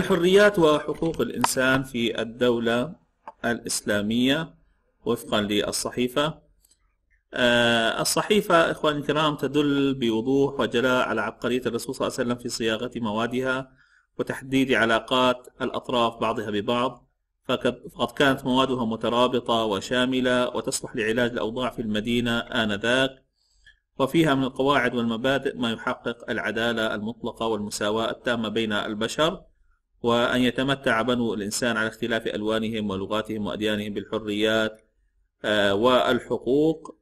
الحريات وحقوق الإنسان في الدولة الإسلامية وفقا للصحيفة آه، الصحيفة إخواني الكرام تدل بوضوح وجلاء على عبقرية الرسول صلى الله عليه وسلم في صياغة موادها وتحديد علاقات الأطراف بعضها ببعض فقد كانت موادها مترابطة وشاملة وتصلح لعلاج الأوضاع في المدينة آنذاك وفيها من القواعد والمبادئ ما يحقق العدالة المطلقة والمساواة التامة بين البشر وأن يتمتع بنو الإنسان على اختلاف ألوانهم ولغاتهم وأديانهم بالحريات آه، والحقوق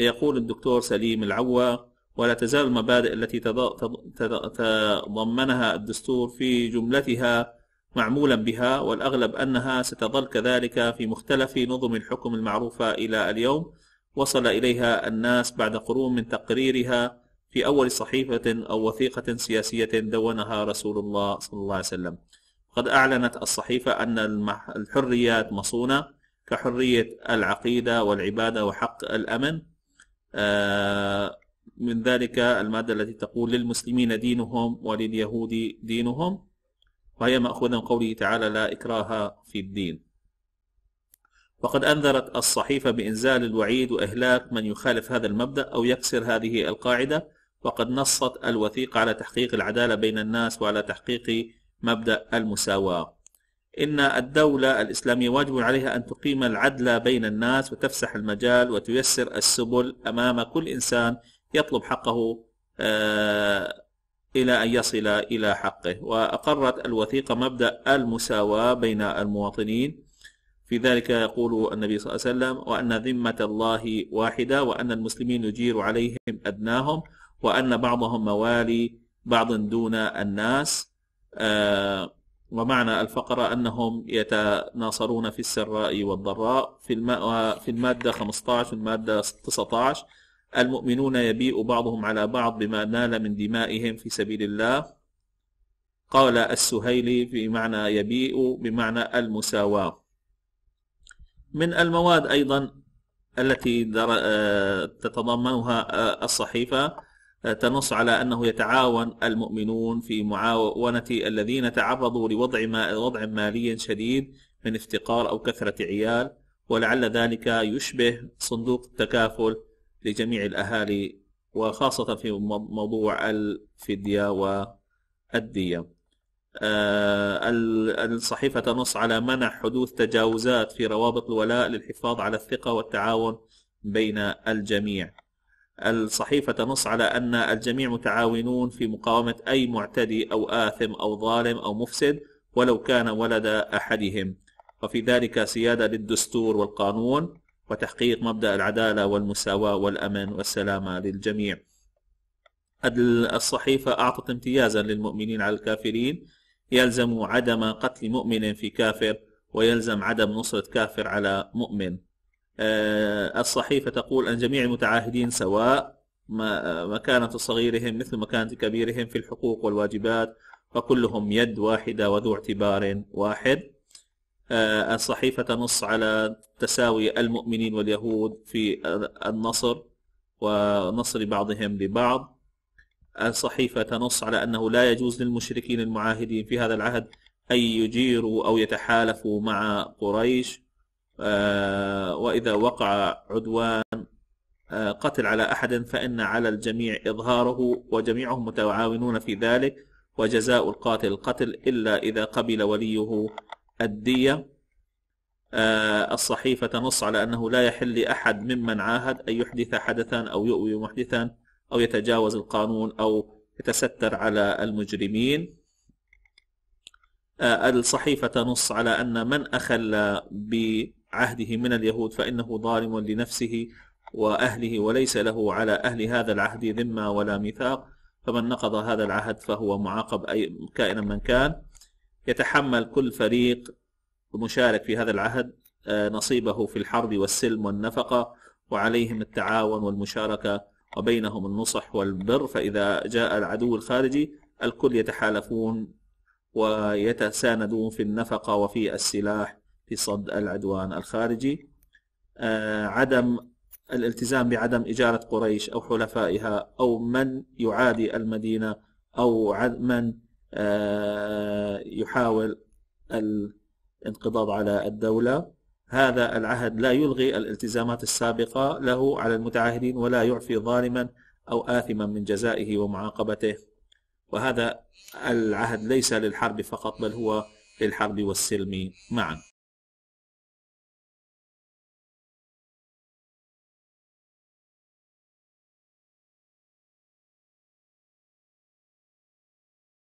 يقول الدكتور سليم العوا ولا تزال المبادئ التي تضمنها الدستور في جملتها معمولا بها والأغلب أنها ستظل كذلك في مختلف نظم الحكم المعروفة إلى اليوم وصل إليها الناس بعد قرون من تقريرها في أول صحيفة أو وثيقة سياسية دونها رسول الله صلى الله عليه وسلم قد أعلنت الصحيفة أن الحريات مصونة كحرية العقيدة والعبادة وحق الأمن آه، من ذلك المادة التي تقول للمسلمين دينهم ولليهود دينهم وهي مأخوذة من قوله تعالى لا إكراه في الدين وقد أنذرت الصحيفة بإنزال الوعيد وإهلاك من يخالف هذا المبدأ أو يكسر هذه القاعدة وقد نصت الوثيقة على تحقيق العدالة بين الناس وعلى تحقيق مبدأ المساواة إن الدولة الإسلامية واجب عليها أن تقيم العدل بين الناس وتفسح المجال وتيسر السبل أمام كل إنسان يطلب حقه آه، إلى أن يصل إلى حقه وأقرت الوثيقة مبدأ المساواة بين المواطنين في ذلك يقول النبي صلى الله عليه وسلم وأن ذمة الله واحدة وأن المسلمين يجير عليهم أدناهم وأن بعضهم موالي بعض دون الناس آه، ومعنى الفقرة أنهم يتناصرون في السراء والضراء في, في المادة 15 في المادة 19 المؤمنون يبيء بعضهم على بعض بما نال من دمائهم في سبيل الله قال السهيلي بمعنى يبيء بمعنى المساواة من المواد أيضا التي آه، تتضمنها آه، الصحيفة آه، تنص على أنه يتعاون المؤمنون في معاونة الذين تعرضوا لوضع ما وضع مالي شديد من افتقار أو كثرة عيال ولعل ذلك يشبه صندوق التكافل لجميع الأهالي وخاصة في موضوع الفدية والدية آه، الصحيفة تنص على منع حدوث تجاوزات في روابط الولاء للحفاظ على الثقة والتعاون بين الجميع الصحيفة تنص على أن الجميع متعاونون في مقاومة أي معتدي أو آثم أو ظالم أو مفسد ولو كان ولد أحدهم وفي ذلك سيادة للدستور والقانون وتحقيق مبدأ العدالة والمساواة والأمن والسلامة للجميع الصحيفة أعطت امتيازا للمؤمنين على الكافرين يلزم عدم قتل مؤمن في كافر ويلزم عدم نصرة كافر على مؤمن آه، الصحيفة تقول أن جميع المتعاهدين سواء آه، مكانة صغيرهم مثل مكانة كبيرهم في الحقوق والواجبات فكلهم يد واحدة وذو اعتبار واحد آه، الصحيفة تنص على تساوي المؤمنين واليهود في النصر ونصر بعضهم لبعض الصحيفة تنص على أنه لا يجوز للمشركين المعاهدين في هذا العهد أن يجيروا أو يتحالفوا مع قريش آه، وإذا وقع عدوان آه، قتل على أحد فإن على الجميع إظهاره وجميعهم متعاونون في ذلك وجزاء القاتل القتل إلا إذا قبل وليه الدية آه، الصحيفة تنص على أنه لا يحل لأحد ممن عاهد أن يحدث حدثا أو يؤوي محدثا أو يتجاوز القانون أو يتستر على المجرمين الصحيفة تنص على أن من أخل ب عهده من اليهود فإنه ظالم لنفسه وأهله وليس له على أهل هذا العهد ذمة ولا ميثاق فمن نقض هذا العهد فهو معاقب أي كائنا من كان يتحمل كل فريق مشارك في هذا العهد آه، نصيبه في الحرب والسلم والنفقة وعليهم التعاون والمشاركة وبينهم النصح والبر فإذا جاء العدو الخارجي الكل يتحالفون ويتساندون في النفقة وفي السلاح في صد العدوان الخارجي آه، عدم الالتزام بعدم إجارة قريش أو حلفائها أو من يعادي المدينة أو من آه، يحاول الانقضاض على الدولة هذا العهد لا يلغي الالتزامات السابقة له على المتعاهدين ولا يعفي ظالما أو آثما من جزائه ومعاقبته وهذا العهد ليس للحرب فقط بل هو للحرب والسلم معا